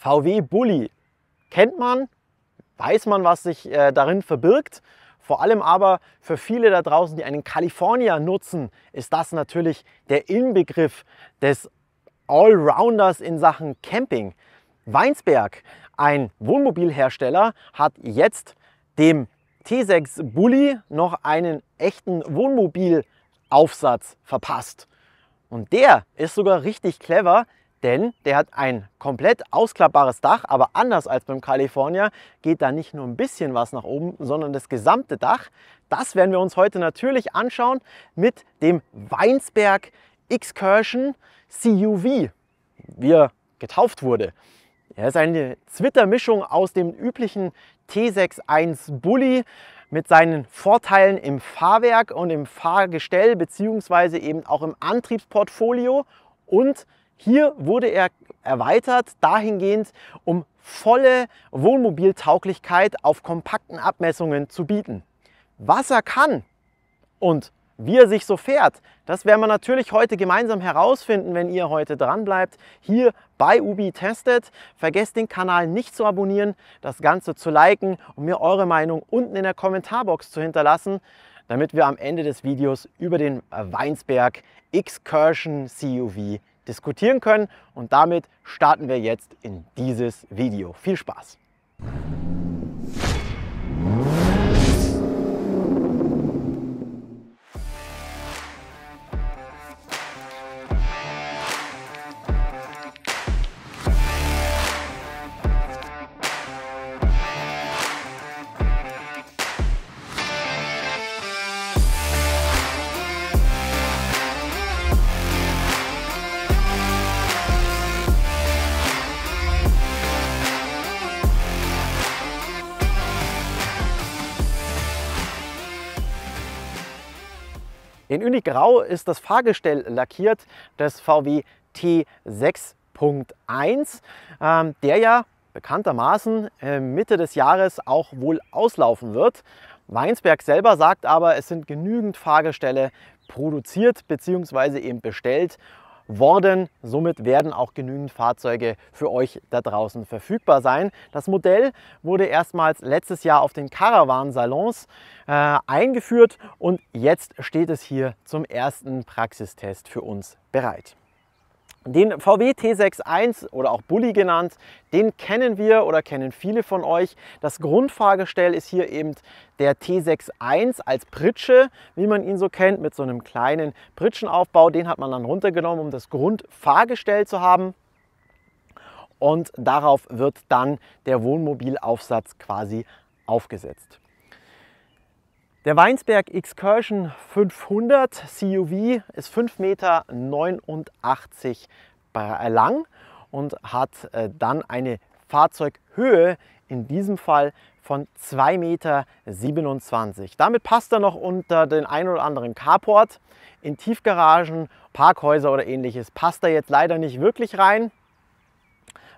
VW Bulli. Kennt man, weiß man, was sich äh, darin verbirgt. Vor allem aber für viele da draußen, die einen California nutzen, ist das natürlich der Inbegriff des Allrounders in Sachen Camping. Weinsberg, ein Wohnmobilhersteller, hat jetzt dem T6 Bulli noch einen echten Wohnmobilaufsatz verpasst. Und der ist sogar richtig clever, denn der hat ein komplett ausklappbares Dach, aber anders als beim California geht da nicht nur ein bisschen was nach oben, sondern das gesamte Dach. Das werden wir uns heute natürlich anschauen mit dem Weinsberg Excursion CUV, wie er getauft wurde. Er ist eine Zwittermischung aus dem üblichen T61 Bulli mit seinen Vorteilen im Fahrwerk und im Fahrgestell beziehungsweise eben auch im Antriebsportfolio und hier wurde er erweitert dahingehend, um volle Wohnmobiltauglichkeit auf kompakten Abmessungen zu bieten. Was er kann und wie er sich so fährt, das werden wir natürlich heute gemeinsam herausfinden, wenn ihr heute dranbleibt, Hier bei Ubi testet. Vergesst den Kanal nicht zu abonnieren, das Ganze zu liken und mir eure Meinung unten in der Kommentarbox zu hinterlassen, damit wir am Ende des Videos über den Weinsberg Excursion CUV diskutieren können. Und damit starten wir jetzt in dieses Video. Viel Spaß! In Unigrau ist das Fahrgestell lackiert des VW T6.1, ähm, der ja bekanntermaßen äh, Mitte des Jahres auch wohl auslaufen wird. Weinsberg selber sagt aber, es sind genügend Fahrgestelle produziert bzw. eben bestellt worden. Somit werden auch genügend Fahrzeuge für euch da draußen verfügbar sein. Das Modell wurde erstmals letztes Jahr auf den Caravan Salons äh, eingeführt und jetzt steht es hier zum ersten Praxistest für uns bereit. Den VW T61 oder auch Bulli genannt, den kennen wir oder kennen viele von euch. Das Grundfahrgestell ist hier eben der T61 als Pritsche, wie man ihn so kennt, mit so einem kleinen Pritschenaufbau. Den hat man dann runtergenommen, um das Grundfahrgestell zu haben. Und darauf wird dann der Wohnmobilaufsatz quasi aufgesetzt. Der Weinsberg Excursion 500 CUV ist 5,89 Meter lang und hat äh, dann eine Fahrzeughöhe in diesem Fall von 2,27 Meter. Damit passt er noch unter den ein oder anderen Carport. In Tiefgaragen, Parkhäuser oder ähnliches passt er jetzt leider nicht wirklich rein.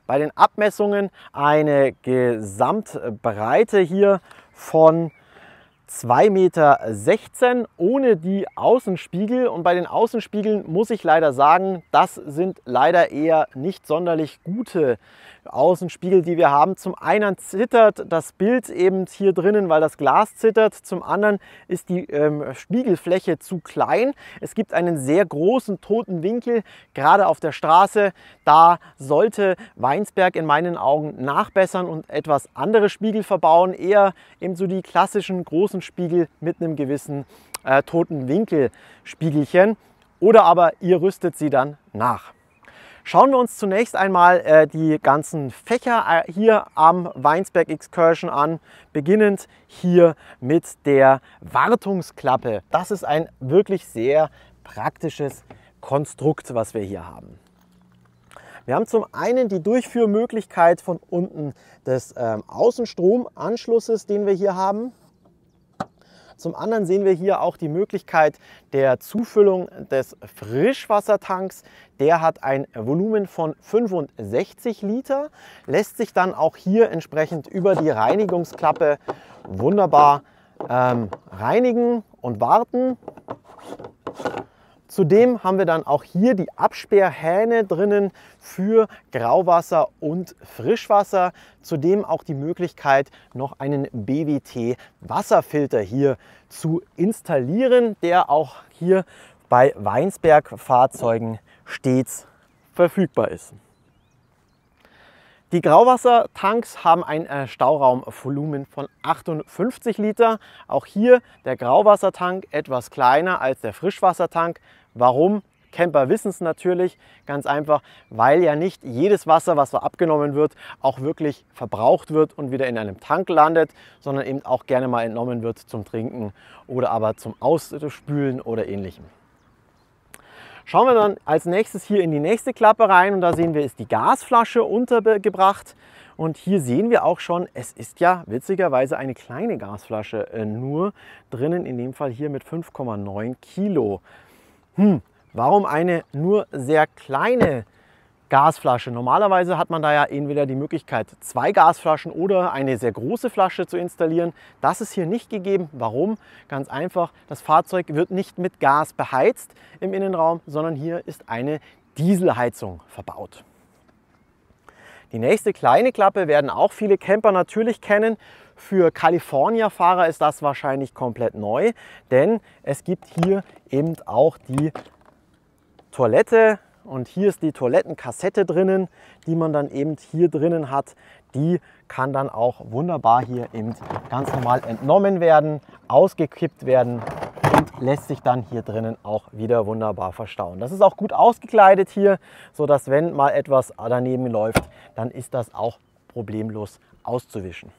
Bei den Abmessungen eine Gesamtbreite hier von 2,16 Meter ohne die Außenspiegel. Und bei den Außenspiegeln muss ich leider sagen, das sind leider eher nicht sonderlich gute Außenspiegel, die wir haben. Zum einen zittert das Bild eben hier drinnen, weil das Glas zittert. Zum anderen ist die ähm, Spiegelfläche zu klein. Es gibt einen sehr großen toten Winkel, gerade auf der Straße. Da sollte Weinsberg in meinen Augen nachbessern und etwas andere Spiegel verbauen. Eher eben so die klassischen großen Spiegel mit einem gewissen äh, toten Winkelspiegelchen. Oder aber ihr rüstet sie dann nach. Schauen wir uns zunächst einmal äh, die ganzen Fächer äh, hier am Weinsberg Excursion an, beginnend hier mit der Wartungsklappe. Das ist ein wirklich sehr praktisches Konstrukt, was wir hier haben. Wir haben zum einen die Durchführmöglichkeit von unten des ähm, Außenstromanschlusses, den wir hier haben. Zum anderen sehen wir hier auch die Möglichkeit der Zufüllung des Frischwassertanks. Der hat ein Volumen von 65 Liter, lässt sich dann auch hier entsprechend über die Reinigungsklappe wunderbar ähm, reinigen und warten. Zudem haben wir dann auch hier die Absperrhähne drinnen für Grauwasser und Frischwasser. Zudem auch die Möglichkeit, noch einen BWT-Wasserfilter hier zu installieren, der auch hier bei Weinsberg-Fahrzeugen stets verfügbar ist. Die Grauwassertanks haben ein äh, Stauraumvolumen von 58 Liter. Auch hier der Grauwassertank etwas kleiner als der Frischwassertank. Warum? Camper wissen es natürlich, ganz einfach, weil ja nicht jedes Wasser, was da abgenommen wird, auch wirklich verbraucht wird und wieder in einem Tank landet, sondern eben auch gerne mal entnommen wird zum Trinken oder aber zum Ausspülen oder ähnlichem. Schauen wir dann als nächstes hier in die nächste Klappe rein und da sehen wir, ist die Gasflasche untergebracht. Und hier sehen wir auch schon, es ist ja witzigerweise eine kleine Gasflasche äh, nur drinnen, in dem Fall hier mit 5,9 Kilo hm, warum eine nur sehr kleine Gasflasche. Normalerweise hat man da ja entweder die Möglichkeit, zwei Gasflaschen oder eine sehr große Flasche zu installieren. Das ist hier nicht gegeben. Warum? Ganz einfach, das Fahrzeug wird nicht mit Gas beheizt im Innenraum, sondern hier ist eine Dieselheizung verbaut. Die nächste kleine Klappe werden auch viele Camper natürlich kennen. Für Kalifornierfahrer ist das wahrscheinlich komplett neu, denn es gibt hier eben auch die Toilette und hier ist die Toilettenkassette drinnen, die man dann eben hier drinnen hat. Die kann dann auch wunderbar hier eben ganz normal entnommen werden, ausgekippt werden und lässt sich dann hier drinnen auch wieder wunderbar verstauen. Das ist auch gut ausgekleidet hier, sodass wenn mal etwas daneben läuft, dann ist das auch problemlos auszuwischen.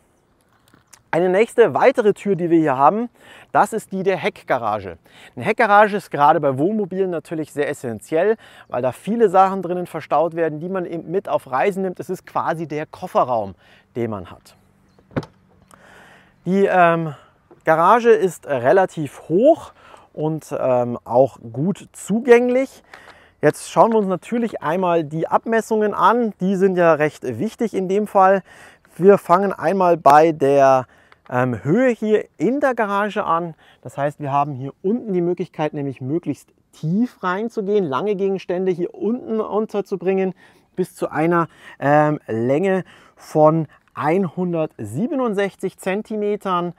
Eine nächste weitere Tür, die wir hier haben, das ist die der Heckgarage. Eine Heckgarage ist gerade bei Wohnmobilen natürlich sehr essentiell, weil da viele Sachen drinnen verstaut werden, die man eben mit auf Reisen nimmt. Es ist quasi der Kofferraum, den man hat. Die ähm, Garage ist relativ hoch und ähm, auch gut zugänglich. Jetzt schauen wir uns natürlich einmal die Abmessungen an. Die sind ja recht wichtig in dem Fall. Wir fangen einmal bei der ähm, Höhe hier in der Garage an. Das heißt, wir haben hier unten die Möglichkeit, nämlich möglichst tief reinzugehen, lange Gegenstände hier unten unterzubringen, bis zu einer ähm, Länge von 167 Zentimetern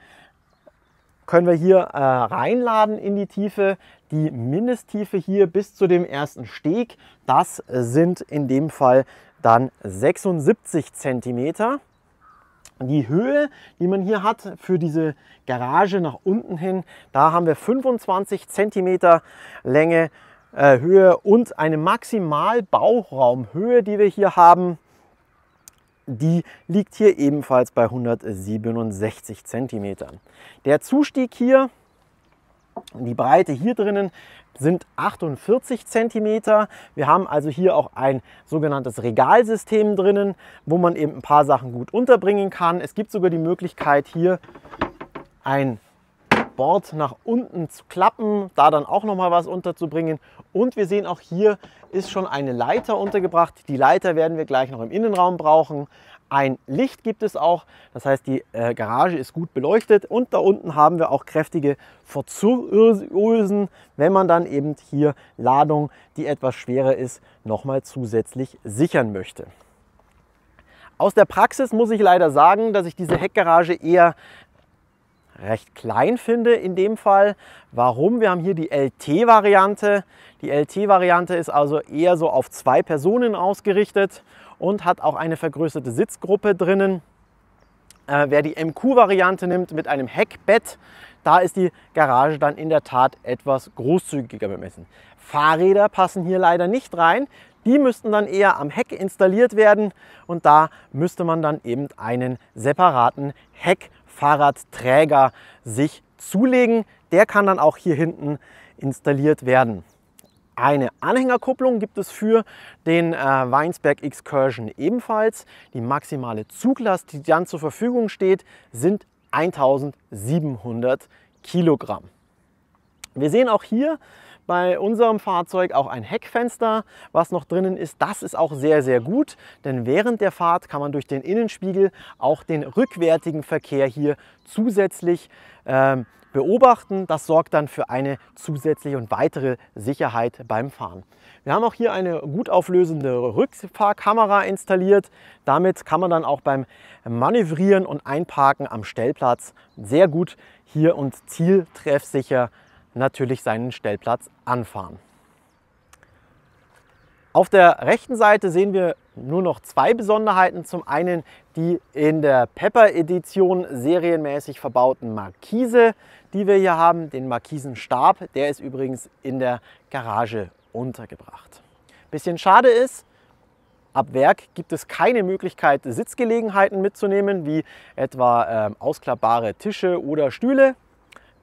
können wir hier äh, reinladen in die Tiefe. Die Mindesttiefe hier bis zu dem ersten Steg, das sind in dem Fall dann 76 Zentimeter. Die Höhe, die man hier hat für diese Garage nach unten hin, da haben wir 25 Zentimeter Länge, äh, Höhe und eine Maximalbauraumhöhe, die wir hier haben. Die liegt hier ebenfalls bei 167 Zentimetern. Der Zustieg hier, die Breite hier drinnen sind 48 cm. Wir haben also hier auch ein sogenanntes Regalsystem drinnen, wo man eben ein paar Sachen gut unterbringen kann. Es gibt sogar die Möglichkeit, hier ein Board nach unten zu klappen, da dann auch noch mal was unterzubringen. Und wir sehen auch hier ist schon eine Leiter untergebracht. Die Leiter werden wir gleich noch im Innenraum brauchen. Ein Licht gibt es auch, das heißt die äh, Garage ist gut beleuchtet und da unten haben wir auch kräftige Verzurösen, wenn man dann eben hier Ladung, die etwas schwerer ist, nochmal zusätzlich sichern möchte. Aus der Praxis muss ich leider sagen, dass ich diese Heckgarage eher recht klein finde in dem Fall. Warum? Wir haben hier die LT-Variante. Die LT-Variante ist also eher so auf zwei Personen ausgerichtet und hat auch eine vergrößerte Sitzgruppe drinnen. Äh, wer die MQ-Variante nimmt mit einem Heckbett, da ist die Garage dann in der Tat etwas großzügiger bemessen. Fahrräder passen hier leider nicht rein. Die müssten dann eher am Heck installiert werden und da müsste man dann eben einen separaten Heckfahrradträger sich zulegen. Der kann dann auch hier hinten installiert werden. Eine Anhängerkupplung gibt es für den äh, Weinsberg Excursion ebenfalls. Die maximale Zuglast, die dann zur Verfügung steht, sind 1700 Kilogramm. Wir sehen auch hier bei unserem Fahrzeug auch ein Heckfenster, was noch drinnen ist. Das ist auch sehr, sehr gut, denn während der Fahrt kann man durch den Innenspiegel auch den rückwärtigen Verkehr hier zusätzlich ähm, beobachten. Das sorgt dann für eine zusätzliche und weitere Sicherheit beim Fahren. Wir haben auch hier eine gut auflösende Rückfahrkamera installiert. Damit kann man dann auch beim Manövrieren und Einparken am Stellplatz sehr gut hier und zieltreffsicher natürlich seinen Stellplatz anfahren. Auf der rechten Seite sehen wir nur noch zwei Besonderheiten. Zum einen die in der Pepper-Edition serienmäßig verbauten Markise, die wir hier haben, den Markisenstab. Der ist übrigens in der Garage untergebracht. Bisschen schade ist, Ab Werk gibt es keine Möglichkeit, Sitzgelegenheiten mitzunehmen, wie etwa äh, ausklappbare Tische oder Stühle.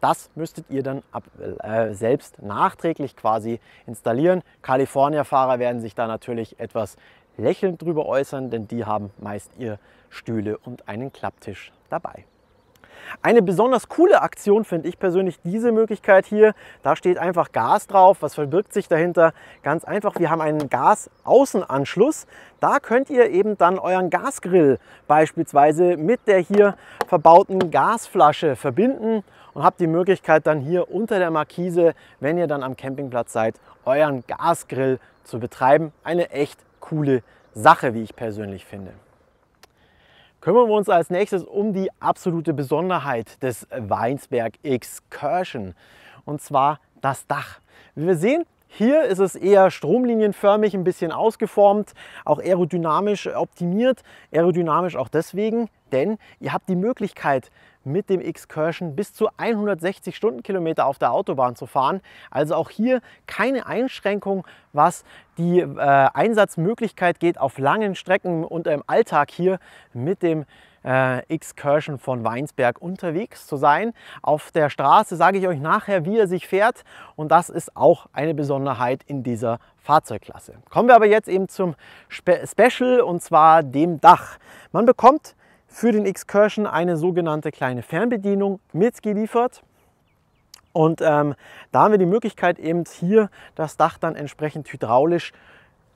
Das müsstet ihr dann ab, äh, selbst nachträglich quasi installieren. Kalifornierfahrer werden sich da natürlich etwas lächelnd drüber äußern, denn die haben meist ihr Stühle und einen Klapptisch dabei. Eine besonders coole Aktion finde ich persönlich diese Möglichkeit hier. Da steht einfach Gas drauf. Was verbirgt sich dahinter? Ganz einfach, wir haben einen Gasaußenanschluss. Da könnt ihr eben dann euren Gasgrill beispielsweise mit der hier verbauten Gasflasche verbinden und habt die Möglichkeit dann hier unter der Markise, wenn ihr dann am Campingplatz seid, euren Gasgrill zu betreiben. Eine echt coole Sache, wie ich persönlich finde. Kümmern wir uns als nächstes um die absolute Besonderheit des Weinsberg Excursion und zwar das Dach. Wie wir sehen, hier ist es eher stromlinienförmig, ein bisschen ausgeformt, auch aerodynamisch optimiert. Aerodynamisch auch deswegen, denn ihr habt die Möglichkeit, mit dem Excursion bis zu 160 Stundenkilometer auf der Autobahn zu fahren. Also auch hier keine Einschränkung, was die äh, Einsatzmöglichkeit geht auf langen Strecken und im Alltag hier mit dem äh, Excursion von Weinsberg unterwegs zu sein. Auf der Straße sage ich euch nachher, wie er sich fährt und das ist auch eine Besonderheit in dieser Fahrzeugklasse. Kommen wir aber jetzt eben zum Spe Special und zwar dem Dach. Man bekommt für den Excursion eine sogenannte kleine Fernbedienung mitgeliefert. Und ähm, da haben wir die Möglichkeit eben hier das Dach dann entsprechend hydraulisch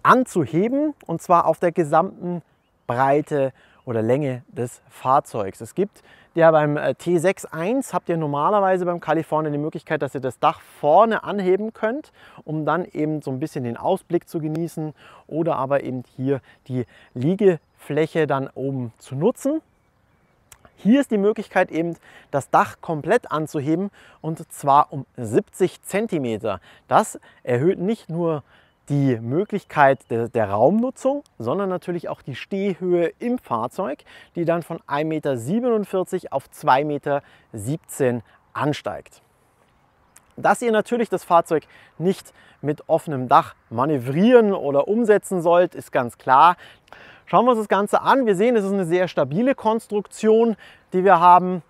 anzuheben und zwar auf der gesamten Breite oder Länge des Fahrzeugs. Es gibt ja beim äh, T61 habt ihr normalerweise beim California die Möglichkeit, dass ihr das Dach vorne anheben könnt, um dann eben so ein bisschen den Ausblick zu genießen oder aber eben hier die Liegefläche dann oben zu nutzen. Hier ist die Möglichkeit eben das Dach komplett anzuheben und zwar um 70 cm. Das erhöht nicht nur die die Möglichkeit der, der, Raumnutzung, sondern natürlich auch die Stehhöhe im Fahrzeug, die dann von 1,47 Meter auf 2,17 Meter ansteigt. Dass ihr natürlich das Fahrzeug nicht mit offenem Dach manövrieren oder umsetzen sollt, ist ganz klar. Schauen wir uns das Ganze an. Wir sehen, es ist eine sehr stabile Konstruktion, die wir haben.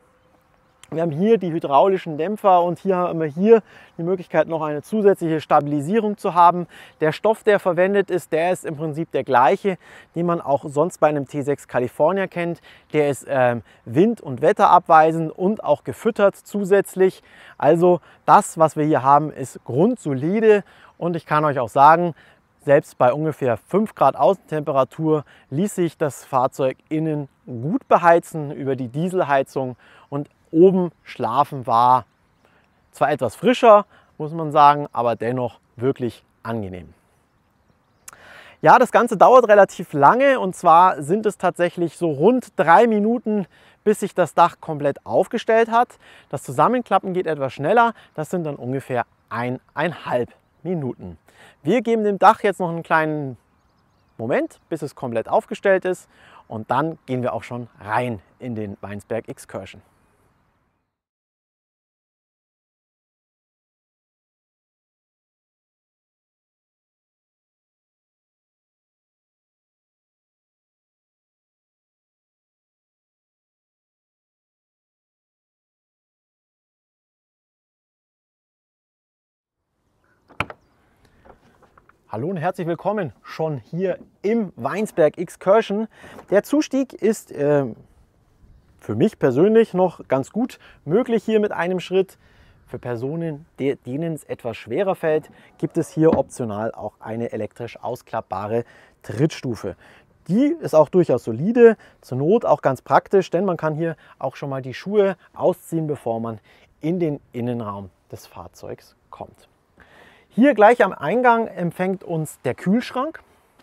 Wir haben hier die hydraulischen Dämpfer und hier haben wir hier die Möglichkeit, noch eine zusätzliche Stabilisierung zu haben. Der Stoff, der verwendet ist, der ist im Prinzip der gleiche, den man auch sonst bei einem T6 California kennt. Der ist ähm, wind- und wetterabweisend und auch gefüttert zusätzlich. Also das, was wir hier haben, ist grundsolide und ich kann euch auch sagen, selbst bei ungefähr 5 Grad Außentemperatur ließ sich das Fahrzeug innen gut beheizen über die Dieselheizung und oben schlafen war zwar etwas frischer, muss man sagen, aber dennoch wirklich angenehm. Ja, das Ganze dauert relativ lange und zwar sind es tatsächlich so rund drei Minuten, bis sich das Dach komplett aufgestellt hat. Das Zusammenklappen geht etwas schneller, das sind dann ungefähr eineinhalb Minuten. Wir geben dem Dach jetzt noch einen kleinen Moment, bis es komplett aufgestellt ist und dann gehen wir auch schon rein in den Weinsberg Excursion. Hallo und herzlich willkommen schon hier im Weinsberg Excursion. Der Zustieg ist äh, für mich persönlich noch ganz gut möglich hier mit einem Schritt. Für Personen, denen es etwas schwerer fällt, gibt es hier optional auch eine elektrisch ausklappbare Trittstufe. Die ist auch durchaus solide, zur Not auch ganz praktisch, denn man kann hier auch schon mal die Schuhe ausziehen, bevor man in den Innenraum des Fahrzeugs kommt. Hier gleich am Eingang empfängt uns der Kühlschrank,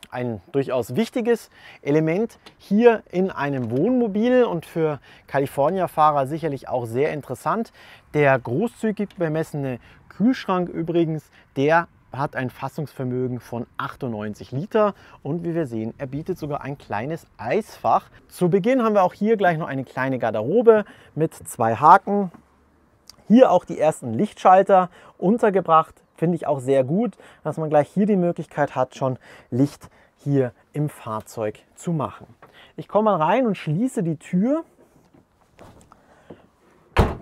ein durchaus wichtiges Element hier in einem Wohnmobil und für Kalifornierfahrer sicherlich auch sehr interessant. Der großzügig bemessene Kühlschrank übrigens, der hat ein Fassungsvermögen von 98 Liter und wie wir sehen, er bietet sogar ein kleines Eisfach. Zu Beginn haben wir auch hier gleich noch eine kleine Garderobe mit zwei Haken. Hier auch die ersten Lichtschalter untergebracht Finde ich auch sehr gut, dass man gleich hier die Möglichkeit hat, schon Licht hier im Fahrzeug zu machen. Ich komme mal rein und schließe die Tür.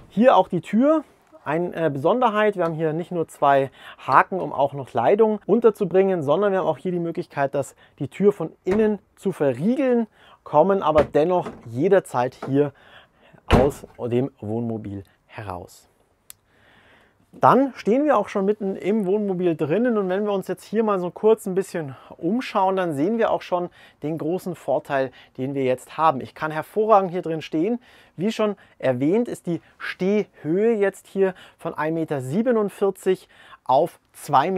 Hier auch die Tür. Eine äh, Besonderheit, wir haben hier nicht nur zwei Haken, um auch noch Kleidung unterzubringen, sondern wir haben auch hier die Möglichkeit, dass die Tür von innen zu verriegeln, kommen aber dennoch jederzeit hier aus dem Wohnmobil heraus. Dann stehen wir auch schon mitten im Wohnmobil drinnen und wenn wir uns jetzt hier mal so kurz ein bisschen umschauen, dann sehen wir auch schon den großen Vorteil, den wir jetzt haben. Ich kann hervorragend hier drin stehen. Wie schon erwähnt, ist die Stehhöhe jetzt hier von 1,47 Meter auf 2,17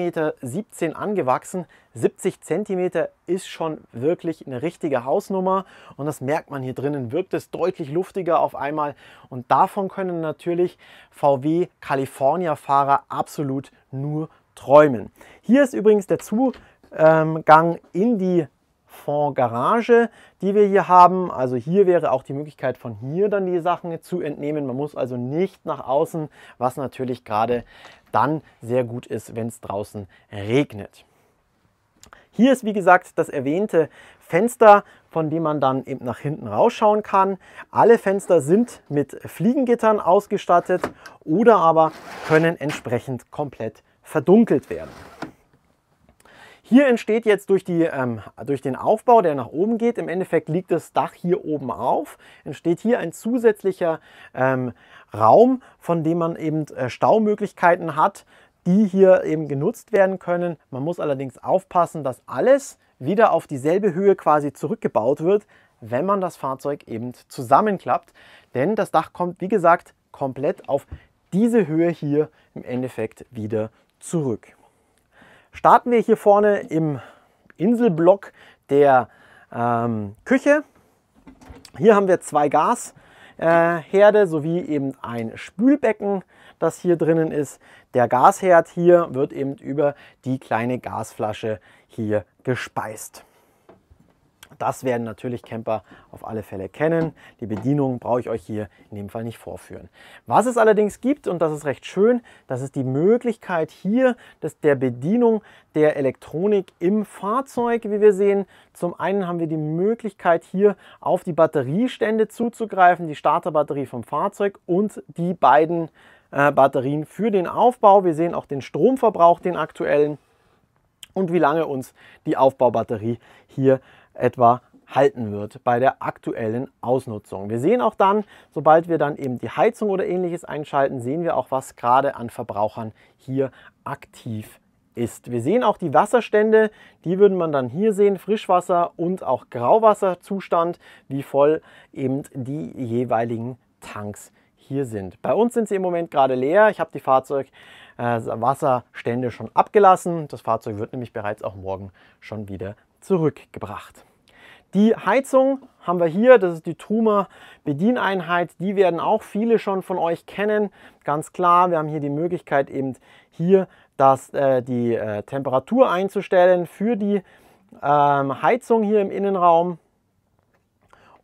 Meter angewachsen. 70 cm ist schon wirklich eine richtige Hausnummer und das merkt man hier drinnen, wirkt es deutlich luftiger auf einmal und davon können natürlich VW California Fahrer absolut nur träumen. Hier ist übrigens der Zugang in die Fondgarage, die wir hier haben. Also hier wäre auch die Möglichkeit, von hier dann die Sachen zu entnehmen. Man muss also nicht nach außen, was natürlich gerade dann sehr gut ist, wenn es draußen regnet. Hier ist wie gesagt das erwähnte Fenster, von dem man dann eben nach hinten rausschauen kann. Alle Fenster sind mit Fliegengittern ausgestattet oder aber können entsprechend komplett verdunkelt werden. Hier entsteht jetzt durch, die, ähm, durch den Aufbau, der nach oben geht, im Endeffekt liegt das Dach hier oben auf, entsteht hier ein zusätzlicher ähm, Raum, von dem man eben äh, Staumöglichkeiten hat, die hier eben genutzt werden können. Man muss allerdings aufpassen, dass alles wieder auf dieselbe Höhe quasi zurückgebaut wird, wenn man das Fahrzeug eben zusammenklappt. Denn das Dach kommt, wie gesagt, komplett auf diese Höhe hier im Endeffekt wieder zurück. Starten wir hier vorne im Inselblock der ähm, Küche. Hier haben wir zwei Gasherde äh, sowie eben ein Spülbecken, das hier drinnen ist. Der Gasherd hier wird eben über die kleine Gasflasche hier gespeist. Das werden natürlich Camper auf alle Fälle kennen. Die Bedienung brauche ich euch hier in dem Fall nicht vorführen. Was es allerdings gibt, und das ist recht schön, das ist die Möglichkeit hier dass der Bedienung der Elektronik im Fahrzeug, wie wir sehen. Zum einen haben wir die Möglichkeit hier auf die Batteriestände zuzugreifen, die Starterbatterie vom Fahrzeug und die beiden äh, Batterien für den Aufbau. Wir sehen auch den Stromverbrauch, den aktuellen und wie lange uns die Aufbaubatterie hier etwa halten wird bei der aktuellen Ausnutzung. Wir sehen auch dann, sobald wir dann eben die Heizung oder ähnliches einschalten, sehen wir auch, was gerade an Verbrauchern hier aktiv ist. Wir sehen auch die Wasserstände, die würden man dann hier sehen, Frischwasser und auch Grauwasserzustand, wie voll eben die jeweiligen Tanks sind hier sind. Bei uns sind sie im Moment gerade leer. Ich habe die Fahrzeugwasserstände äh, schon abgelassen. Das Fahrzeug wird nämlich bereits auch morgen schon wieder zurückgebracht. Die Heizung haben wir hier, das ist die Truma Bedieneinheit. Die werden auch viele schon von euch kennen. Ganz klar, wir haben hier die Möglichkeit eben hier das, äh, die äh, Temperatur einzustellen für die ähm, Heizung hier im Innenraum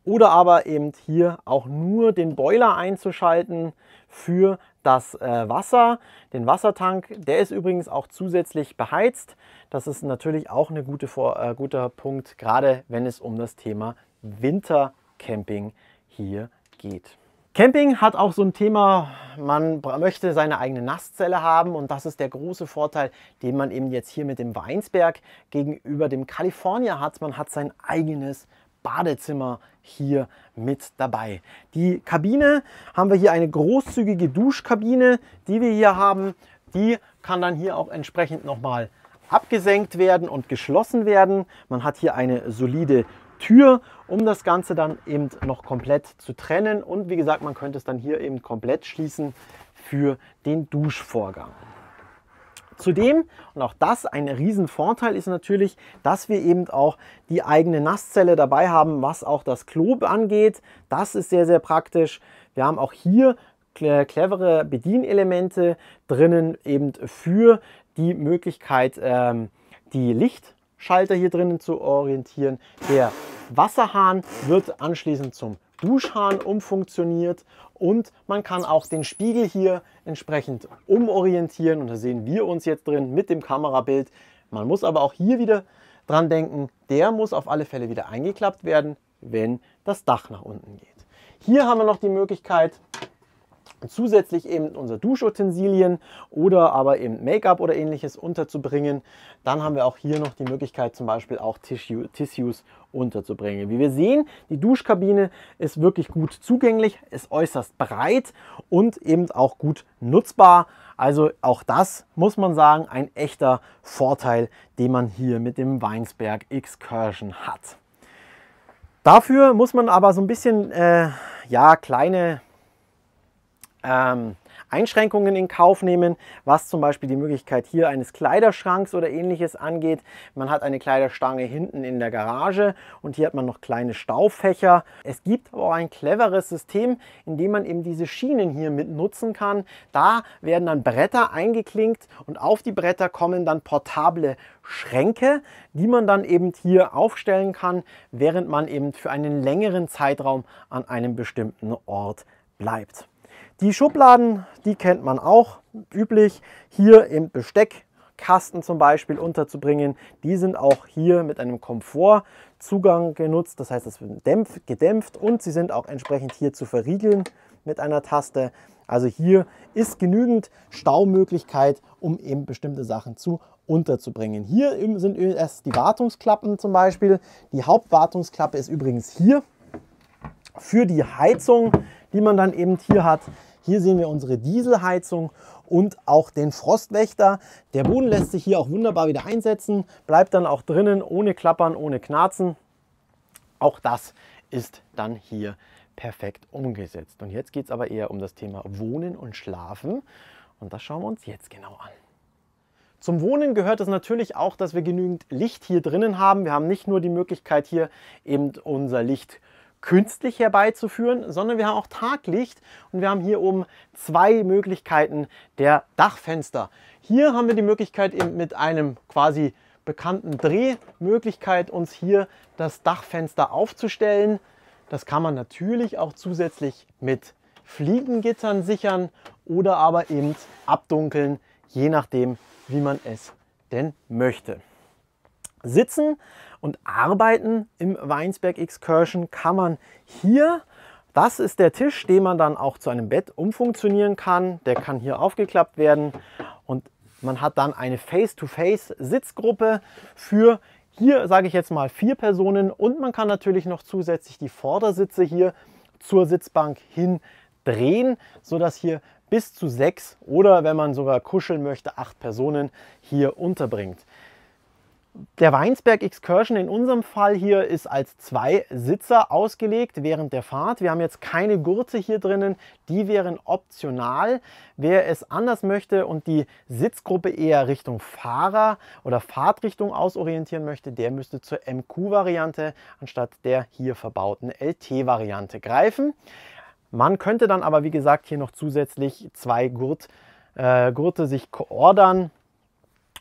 oder aber eben hier auch nur den Boiler einzuschalten für das äh, Wasser. Den Wassertank, der ist übrigens auch zusätzlich beheizt. Das ist natürlich auch ein gute, äh, guter Punkt, gerade wenn es um das Thema Wintercamping hier geht. Camping hat auch so ein Thema, man möchte seine eigene Nasszelle haben und das ist der große Vorteil, den man eben jetzt hier mit dem Weinsberg gegenüber dem California hat. Man hat sein eigenes Badezimmer hier mit dabei. Die Kabine haben wir hier eine großzügige Duschkabine, die wir hier haben. Die kann dann hier auch entsprechend nochmal abgesenkt werden und geschlossen werden. Man hat hier eine solide Tür, um das Ganze dann eben noch komplett zu trennen. Und wie gesagt, man könnte es dann hier eben komplett schließen für den Duschvorgang. Zudem, und auch das ein Riesenvorteil ist natürlich, dass wir eben auch die eigene Nasszelle dabei haben, was auch das Klo angeht. Das ist sehr, sehr praktisch. Wir haben auch hier clevere Bedienelemente drinnen, eben für die Möglichkeit, ähm, die Lichtschalter hier drinnen zu orientieren. Der Wasserhahn wird anschließend zum Duschhahn umfunktioniert und man kann auch den Spiegel hier entsprechend umorientieren und da sehen wir uns jetzt drin mit dem Kamerabild. Man muss aber auch hier wieder dran denken, der muss auf alle Fälle wieder eingeklappt werden, wenn das Dach nach unten geht. Hier haben wir noch die Möglichkeit, zusätzlich eben unser Duschutensilien oder aber eben Make-up oder ähnliches unterzubringen. Dann haben wir auch hier noch die Möglichkeit zum Beispiel auch Tissue, Tissues unterzubringen. Wie wir sehen, die Duschkabine ist wirklich gut zugänglich, ist äußerst breit und eben auch gut nutzbar. Also auch das muss man sagen, ein echter Vorteil, den man hier mit dem Weinsberg Excursion hat. Dafür muss man aber so ein bisschen äh, ja, kleine ähm, Einschränkungen in Kauf nehmen, was zum Beispiel die Möglichkeit hier eines Kleiderschranks oder ähnliches angeht. Man hat eine Kleiderstange hinten in der Garage und hier hat man noch kleine Staufächer. Es gibt aber auch ein cleveres System, in dem man eben diese Schienen hier mit nutzen kann. Da werden dann Bretter eingeklinkt und auf die Bretter kommen dann portable Schränke, die man dann eben hier aufstellen kann, während man eben für einen längeren Zeitraum an einem bestimmten Ort bleibt. Die Schubladen, die kennt man auch üblich. Hier im Besteckkasten zum Beispiel unterzubringen. Die sind auch hier mit einem Komfortzugang genutzt. Das heißt, es wird gedämpft und sie sind auch entsprechend hier zu verriegeln mit einer Taste. Also hier ist genügend Staumöglichkeit, um eben bestimmte Sachen zu unterzubringen. Hier sind erst die Wartungsklappen zum Beispiel. Die Hauptwartungsklappe ist übrigens hier für die Heizung, die man dann eben hier hat. Hier sehen wir unsere Dieselheizung und auch den Frostwächter. Der Boden lässt sich hier auch wunderbar wieder einsetzen, bleibt dann auch drinnen ohne Klappern, ohne Knarzen. Auch das ist dann hier perfekt umgesetzt. Und jetzt geht es aber eher um das Thema Wohnen und Schlafen. Und das schauen wir uns jetzt genau an. Zum Wohnen gehört es natürlich auch, dass wir genügend Licht hier drinnen haben. Wir haben nicht nur die Möglichkeit hier eben unser Licht zu künstlich herbeizuführen, sondern wir haben auch Taglicht und wir haben hier oben zwei Möglichkeiten der Dachfenster. Hier haben wir die Möglichkeit eben mit einem quasi bekannten Drehmöglichkeit uns hier das Dachfenster aufzustellen. Das kann man natürlich auch zusätzlich mit Fliegengittern sichern oder aber eben abdunkeln, je nachdem wie man es denn möchte. Sitzen und Arbeiten im Weinsberg Excursion kann man hier. Das ist der Tisch, den man dann auch zu einem Bett umfunktionieren kann. Der kann hier aufgeklappt werden und man hat dann eine Face-to-Face-Sitzgruppe für hier, sage ich jetzt mal, vier Personen und man kann natürlich noch zusätzlich die Vordersitze hier zur Sitzbank hin drehen, sodass hier bis zu sechs oder wenn man sogar kuscheln möchte, acht Personen hier unterbringt. Der Weinsberg Excursion in unserem Fall hier ist als zwei Sitzer ausgelegt während der Fahrt. Wir haben jetzt keine Gurte hier drinnen, die wären optional. Wer es anders möchte und die Sitzgruppe eher Richtung Fahrer oder Fahrtrichtung ausorientieren möchte, der müsste zur MQ-Variante anstatt der hier verbauten LT-Variante greifen. Man könnte dann aber wie gesagt hier noch zusätzlich zwei Gurt, äh, Gurte sich koordern.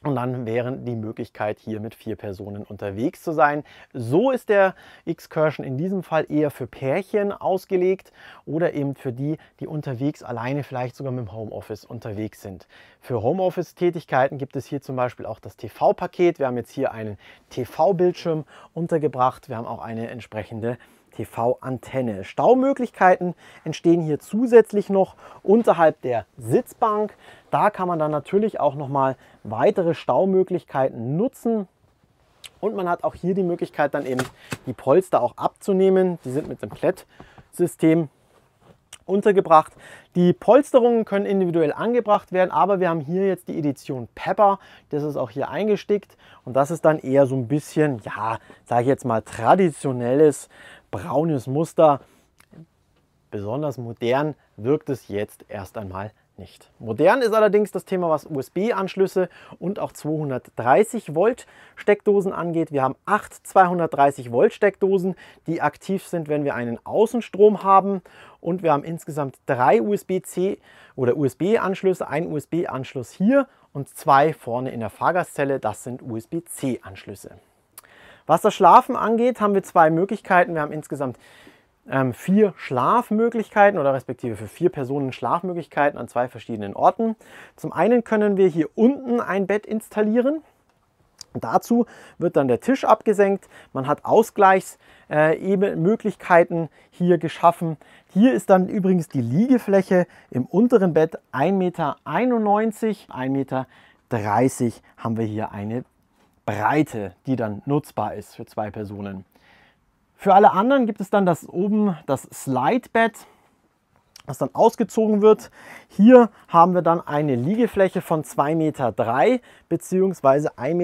Und dann wären die Möglichkeit, hier mit vier Personen unterwegs zu sein. So ist der Excursion in diesem Fall eher für Pärchen ausgelegt oder eben für die, die unterwegs alleine vielleicht sogar mit dem Homeoffice unterwegs sind. Für Homeoffice-Tätigkeiten gibt es hier zum Beispiel auch das TV-Paket. Wir haben jetzt hier einen TV-Bildschirm untergebracht. Wir haben auch eine entsprechende TV-Antenne. Staumöglichkeiten entstehen hier zusätzlich noch unterhalb der Sitzbank. Da kann man dann natürlich auch noch mal weitere Staumöglichkeiten nutzen. Und man hat auch hier die Möglichkeit, dann eben die Polster auch abzunehmen. Die sind mit dem Klettsystem untergebracht. Die Polsterungen können individuell angebracht werden, aber wir haben hier jetzt die Edition Pepper. Das ist auch hier eingestickt und das ist dann eher so ein bisschen, ja, sage ich jetzt mal, traditionelles braunes Muster. Besonders modern wirkt es jetzt erst einmal nicht. Modern ist allerdings das Thema, was USB-Anschlüsse und auch 230 Volt Steckdosen angeht. Wir haben acht 230 Volt Steckdosen, die aktiv sind, wenn wir einen Außenstrom haben. Und wir haben insgesamt drei USB-C oder USB-Anschlüsse, ein USB-Anschluss hier und zwei vorne in der Fahrgastzelle. Das sind USB-C-Anschlüsse. Was das Schlafen angeht, haben wir zwei Möglichkeiten. Wir haben insgesamt ähm, vier Schlafmöglichkeiten oder respektive für vier Personen Schlafmöglichkeiten an zwei verschiedenen Orten. Zum einen können wir hier unten ein Bett installieren. Dazu wird dann der Tisch abgesenkt. Man hat Ausgleichsmöglichkeiten äh, hier geschaffen. Hier ist dann übrigens die Liegefläche im unteren Bett 1,91 Meter, 1,30 Meter haben wir hier eine Breite, die dann nutzbar ist für zwei Personen. Für alle anderen gibt es dann das oben das Slidebed, das dann ausgezogen wird. Hier haben wir dann eine Liegefläche von 2,3 Meter bzw. 1,48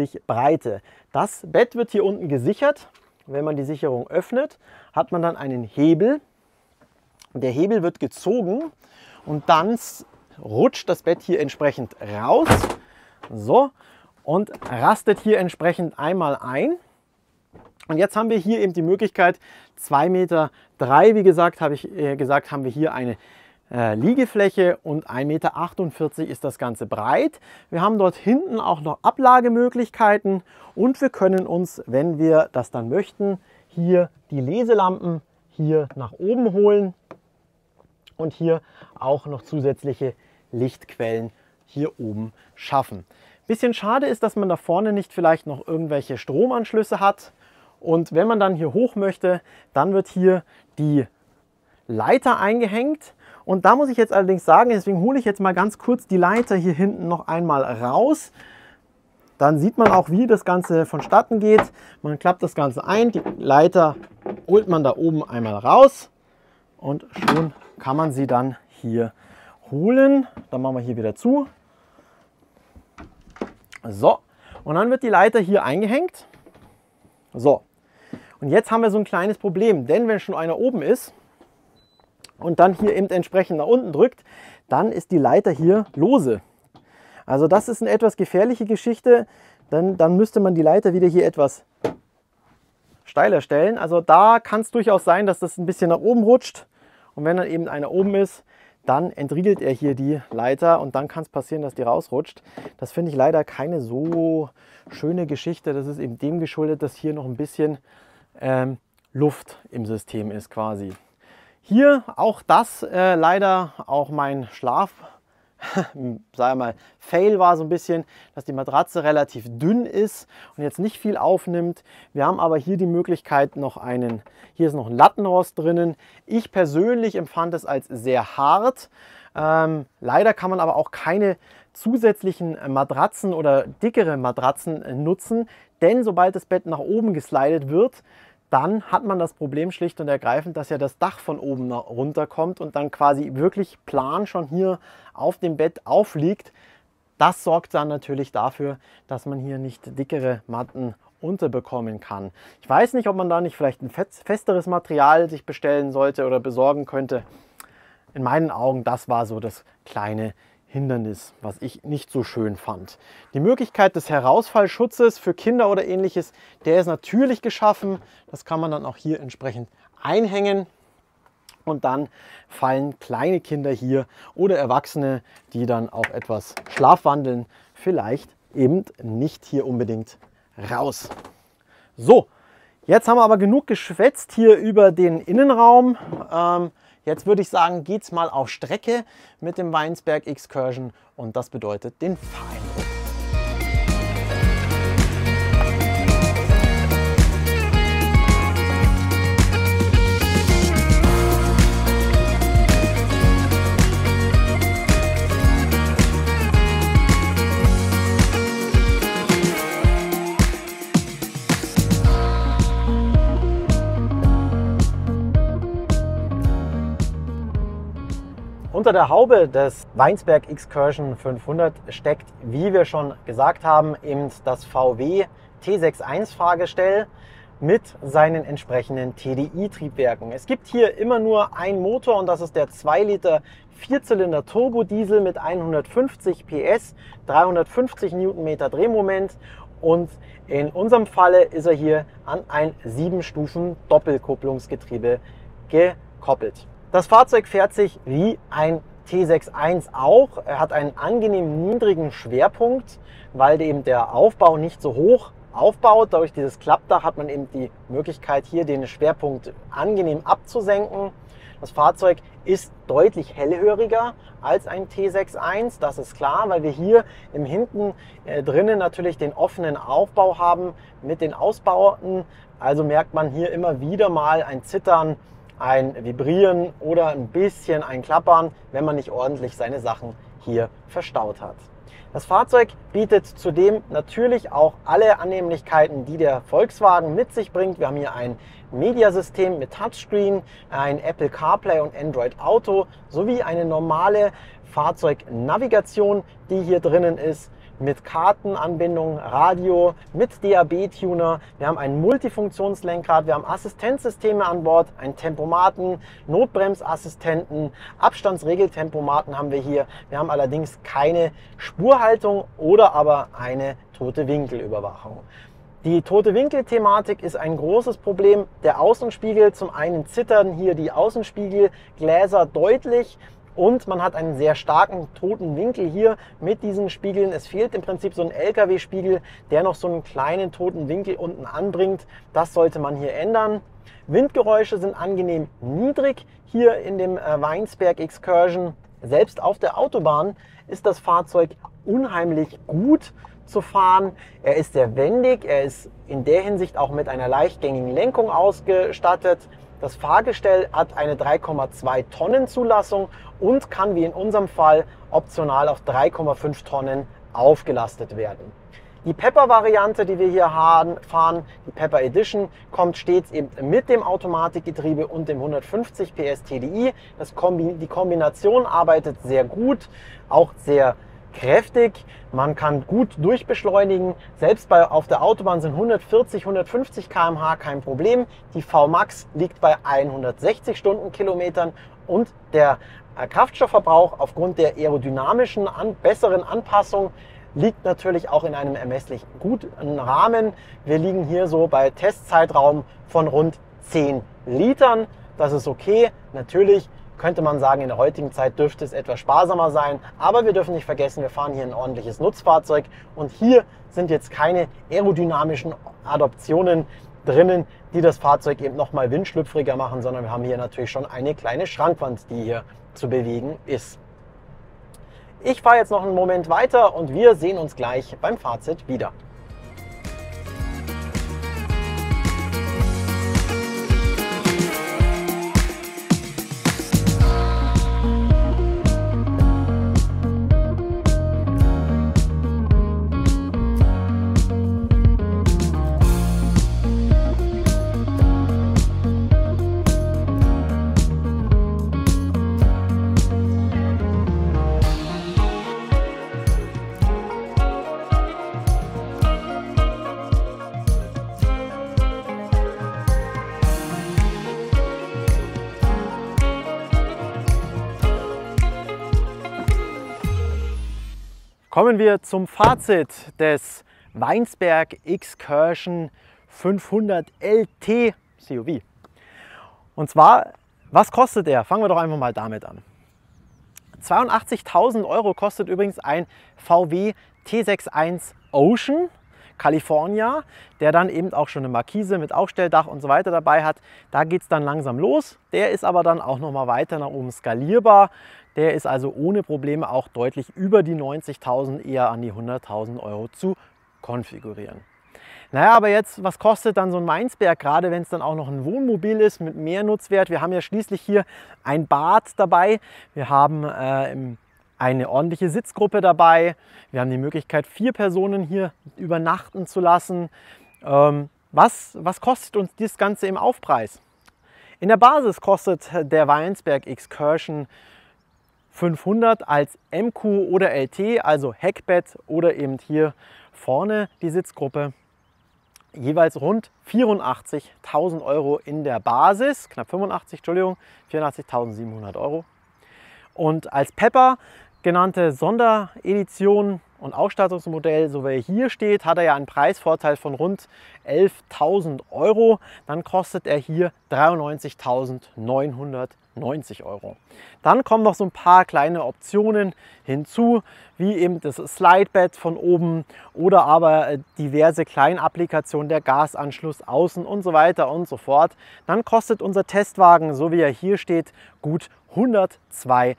Meter Breite. Das Bett wird hier unten gesichert. Wenn man die Sicherung öffnet, hat man dann einen Hebel. Der Hebel wird gezogen und dann rutscht das Bett hier entsprechend raus. So, und rastet hier entsprechend einmal ein. Und jetzt haben wir hier eben die Möglichkeit, 2,3 Meter, drei, wie gesagt, habe ich äh, gesagt, haben wir hier eine äh, Liegefläche und 1,48 Meter ist das Ganze breit. Wir haben dort hinten auch noch Ablagemöglichkeiten und wir können uns, wenn wir das dann möchten, hier die Leselampen hier nach oben holen und hier auch noch zusätzliche Lichtquellen hier oben schaffen. Bisschen schade ist, dass man da vorne nicht vielleicht noch irgendwelche Stromanschlüsse hat. Und wenn man dann hier hoch möchte, dann wird hier die Leiter eingehängt. Und da muss ich jetzt allerdings sagen, deswegen hole ich jetzt mal ganz kurz die Leiter hier hinten noch einmal raus. Dann sieht man auch, wie das Ganze vonstatten geht. Man klappt das Ganze ein, die Leiter holt man da oben einmal raus und schon kann man sie dann hier holen. Dann machen wir hier wieder zu. So, und dann wird die Leiter hier eingehängt. So, und jetzt haben wir so ein kleines Problem, denn wenn schon einer oben ist und dann hier eben entsprechend nach unten drückt, dann ist die Leiter hier lose. Also das ist eine etwas gefährliche Geschichte, denn dann müsste man die Leiter wieder hier etwas steiler stellen. Also da kann es durchaus sein, dass das ein bisschen nach oben rutscht. Und wenn dann eben einer oben ist, dann entriegelt er hier die Leiter und dann kann es passieren, dass die rausrutscht. Das finde ich leider keine so schöne Geschichte. Das ist eben dem geschuldet, dass hier noch ein bisschen ähm, Luft im System ist quasi. Hier auch das äh, leider auch mein Schlaf. sagen wir mal, Fail war so ein bisschen, dass die Matratze relativ dünn ist und jetzt nicht viel aufnimmt. Wir haben aber hier die Möglichkeit noch einen, hier ist noch ein Lattenrost drinnen. Ich persönlich empfand es als sehr hart. Ähm, leider kann man aber auch keine zusätzlichen Matratzen oder dickere Matratzen nutzen, denn sobald das Bett nach oben geslidet wird, dann hat man das Problem schlicht und ergreifend, dass ja das Dach von oben runterkommt und dann quasi wirklich plan schon hier auf dem Bett aufliegt. Das sorgt dann natürlich dafür, dass man hier nicht dickere Matten unterbekommen kann. Ich weiß nicht, ob man da nicht vielleicht ein festeres Material sich bestellen sollte oder besorgen könnte. In meinen Augen, das war so das kleine Hindernis, was ich nicht so schön fand. Die Möglichkeit des Herausfallschutzes für Kinder oder ähnliches, der ist natürlich geschaffen. Das kann man dann auch hier entsprechend einhängen. Und dann fallen kleine Kinder hier oder Erwachsene, die dann auch etwas schlafwandeln, vielleicht eben nicht hier unbedingt raus. So, jetzt haben wir aber genug geschwätzt hier über den Innenraum. Ähm, Jetzt würde ich sagen, geht's mal auf Strecke mit dem Weinsberg Excursion und das bedeutet den Fahreindruck. Unter der Haube des Weinsberg Excursion 500 steckt, wie wir schon gesagt haben, eben das VW T61 Fahrgestell mit seinen entsprechenden TDI-Triebwerken. Es gibt hier immer nur einen Motor und das ist der 2 Liter Vierzylinder Turbo-Diesel mit 150 PS, 350 Newtonmeter Drehmoment und in unserem Falle ist er hier an ein 7 Stufen Doppelkupplungsgetriebe gekoppelt. Das Fahrzeug fährt sich wie ein T61 auch. Er hat einen angenehm niedrigen Schwerpunkt, weil eben der Aufbau nicht so hoch aufbaut. Durch dieses Klappdach hat man eben die Möglichkeit, hier den Schwerpunkt angenehm abzusenken. Das Fahrzeug ist deutlich hellhöriger als ein T61, das ist klar, weil wir hier im Hinten äh, drinnen natürlich den offenen Aufbau haben mit den Ausbauten. Also merkt man hier immer wieder mal ein Zittern ein Vibrieren oder ein bisschen ein Klappern, wenn man nicht ordentlich seine Sachen hier verstaut hat. Das Fahrzeug bietet zudem natürlich auch alle Annehmlichkeiten, die der Volkswagen mit sich bringt. Wir haben hier ein Mediasystem mit Touchscreen, ein Apple CarPlay und Android Auto sowie eine normale Fahrzeugnavigation, die hier drinnen ist mit Kartenanbindung, Radio, mit DAB-Tuner. Wir haben ein Multifunktionslenkrad, wir haben Assistenzsysteme an Bord, einen Tempomaten, Notbremsassistenten, Abstandsregeltempomaten haben wir hier. Wir haben allerdings keine Spurhaltung oder aber eine tote Winkelüberwachung. Die tote Winkel-Thematik ist ein großes Problem. Der Außenspiegel, zum einen zittern hier die Außenspiegelgläser deutlich. Und man hat einen sehr starken toten Winkel hier mit diesen Spiegeln. Es fehlt im Prinzip so ein LKW-Spiegel, der noch so einen kleinen toten Winkel unten anbringt. Das sollte man hier ändern. Windgeräusche sind angenehm niedrig hier in dem äh, Weinsberg Excursion. Selbst auf der Autobahn ist das Fahrzeug unheimlich gut zu fahren. Er ist sehr wendig, er ist in der Hinsicht auch mit einer leichtgängigen Lenkung ausgestattet. Das Fahrgestell hat eine 3,2 Tonnen Zulassung und kann wie in unserem Fall optional auf 3,5 Tonnen aufgelastet werden. Die Pepper-Variante, die wir hier haben, fahren, die Pepper Edition, kommt stets eben mit dem Automatikgetriebe und dem 150 PS TDI. Das Kombi die Kombination arbeitet sehr gut, auch sehr gut kräftig, man kann gut durchbeschleunigen. Selbst bei, auf der Autobahn sind 140, 150 km/h kein Problem. Die Vmax liegt bei 160 Stundenkilometern und der äh, Kraftstoffverbrauch aufgrund der aerodynamischen an, besseren Anpassung liegt natürlich auch in einem ermesslich guten Rahmen. Wir liegen hier so bei Testzeitraum von rund 10 Litern. Das ist okay. Natürlich könnte man sagen, in der heutigen Zeit dürfte es etwas sparsamer sein. Aber wir dürfen nicht vergessen, wir fahren hier ein ordentliches Nutzfahrzeug und hier sind jetzt keine aerodynamischen Adoptionen drinnen, die das Fahrzeug eben nochmal windschlüpfriger machen, sondern wir haben hier natürlich schon eine kleine Schrankwand, die hier zu bewegen ist. Ich fahre jetzt noch einen Moment weiter und wir sehen uns gleich beim Fazit wieder. Kommen wir zum Fazit des Weinsberg Excursion 500 LT CUV. Und zwar, was kostet er? Fangen wir doch einfach mal damit an. 82.000 Euro kostet übrigens ein VW T61 Ocean California, der dann eben auch schon eine Markise mit Aufstelldach und so weiter dabei hat. Da geht es dann langsam los. Der ist aber dann auch noch mal weiter nach oben skalierbar. Der ist also ohne Probleme auch deutlich über die 90.000, eher an die 100.000 Euro zu konfigurieren. Naja, aber jetzt, was kostet dann so ein Mainzberg, gerade wenn es dann auch noch ein Wohnmobil ist mit mehr Nutzwert? Wir haben ja schließlich hier ein Bad dabei. Wir haben äh, eine ordentliche Sitzgruppe dabei. Wir haben die Möglichkeit, vier Personen hier übernachten zu lassen. Ähm, was, was kostet uns das Ganze im Aufpreis? In der Basis kostet der Weinsberg Excursion 500 als MQ oder LT, also Heckbett oder eben hier vorne die Sitzgruppe. Jeweils rund 84.000 Euro in der Basis, knapp 85, Entschuldigung, 84.700 Euro. Und als Pepper genannte Sonderedition und Ausstattungsmodell, so wie er hier steht, hat er ja einen Preisvorteil von rund 11.000 Euro. Dann kostet er hier 93.990 Euro. Dann kommen noch so ein paar kleine Optionen hinzu, wie eben das Slidebed von oben oder aber äh, diverse Kleinapplikationen, der Gasanschluss außen und so weiter und so fort. Dann kostet unser Testwagen, so wie er hier steht, gut 102.000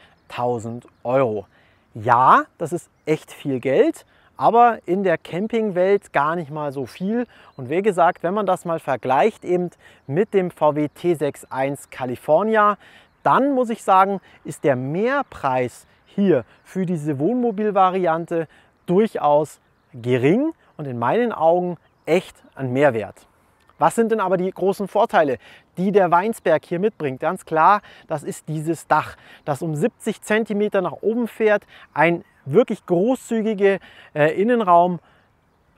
Euro. Ja, das ist echt viel Geld, aber in der Campingwelt gar nicht mal so viel. Und wie gesagt, wenn man das mal vergleicht eben mit dem VW T61 California, dann muss ich sagen, ist der Mehrpreis hier für diese Wohnmobilvariante durchaus gering und in meinen Augen echt ein Mehrwert. Was sind denn aber die großen Vorteile? die der Weinsberg hier mitbringt. Ganz klar, das ist dieses Dach, das um 70 cm nach oben fährt. Ein wirklich großzügige äh, Innenraum.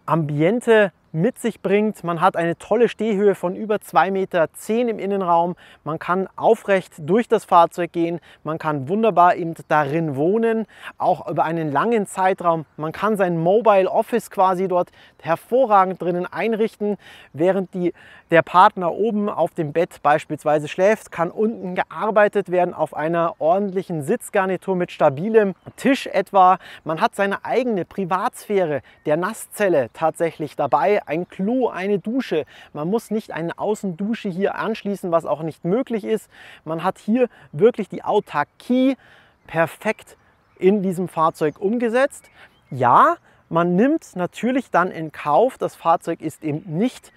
Ambiente mit sich bringt. Man hat eine tolle Stehhöhe von über 2,10 Meter im Innenraum. Man kann aufrecht durch das Fahrzeug gehen. Man kann wunderbar eben darin wohnen, auch über einen langen Zeitraum. Man kann sein Mobile Office quasi dort hervorragend drinnen einrichten, während die der Partner oben auf dem Bett beispielsweise schläft, kann unten gearbeitet werden auf einer ordentlichen Sitzgarnitur mit stabilem Tisch etwa. Man hat seine eigene Privatsphäre der Nasszelle tatsächlich dabei, ein Klo, eine Dusche. Man muss nicht eine Außendusche hier anschließen, was auch nicht möglich ist. Man hat hier wirklich die Autarkie perfekt in diesem Fahrzeug umgesetzt. Ja, man nimmt natürlich dann in Kauf, das Fahrzeug ist eben nicht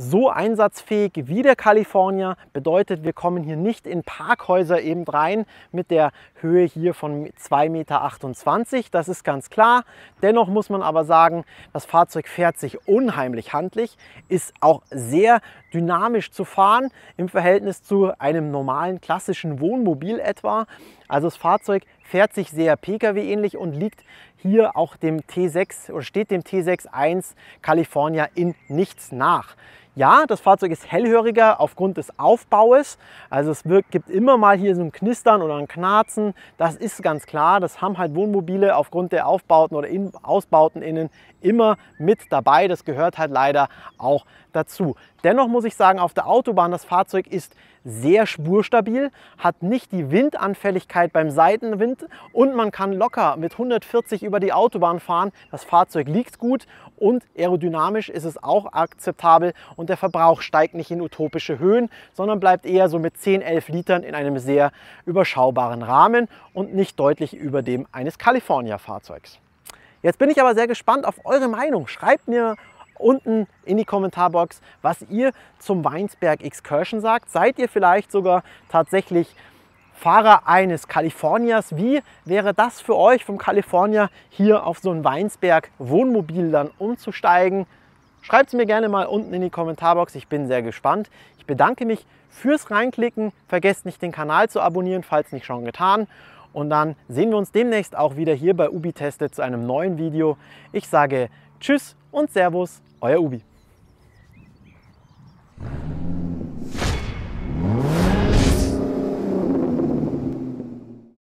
so einsatzfähig wie der California. Bedeutet, wir kommen hier nicht in Parkhäuser eben rein mit der Höhe hier von 2,28 Meter. Das ist ganz klar. Dennoch muss man aber sagen, das Fahrzeug fährt sich unheimlich handlich, ist auch sehr dynamisch zu fahren im Verhältnis zu einem normalen klassischen Wohnmobil etwa. Also das Fahrzeug fährt sich sehr Pkw-ähnlich und liegt hier auch dem T6 oder steht dem T6 1 California in nichts nach. Ja, das Fahrzeug ist hellhöriger aufgrund des Aufbaues. Also es wirkt, gibt immer mal hier so ein Knistern oder ein Knarzen. Das ist ganz klar. Das haben halt Wohnmobile aufgrund der Aufbauten oder in, Ausbauten innen immer mit dabei. Das gehört halt leider auch dazu. Dennoch muss ich sagen, auf der Autobahn das Fahrzeug ist sehr spurstabil, hat nicht die Windanfälligkeit beim Seitenwind und man kann locker mit 140 über die Autobahn fahren. Das Fahrzeug liegt gut und aerodynamisch ist es auch akzeptabel und der Verbrauch steigt nicht in utopische Höhen, sondern bleibt eher so mit 10, 11 Litern in einem sehr überschaubaren Rahmen und nicht deutlich über dem eines California-Fahrzeugs. Jetzt bin ich aber sehr gespannt auf eure Meinung. Schreibt mir unten in die Kommentarbox, was ihr zum Weinsberg Excursion sagt. Seid ihr vielleicht sogar tatsächlich Fahrer eines Kaliforniers? Wie wäre das für euch vom Kalifornier hier auf so ein Weinsberg Wohnmobil dann umzusteigen? Schreibt es mir gerne mal unten in die Kommentarbox, ich bin sehr gespannt. Ich bedanke mich fürs Reinklicken, vergesst nicht den Kanal zu abonnieren, falls nicht schon getan. Und dann sehen wir uns demnächst auch wieder hier bei Ubi Tested zu einem neuen Video. Ich sage Tschüss und Servus. euer Ubi.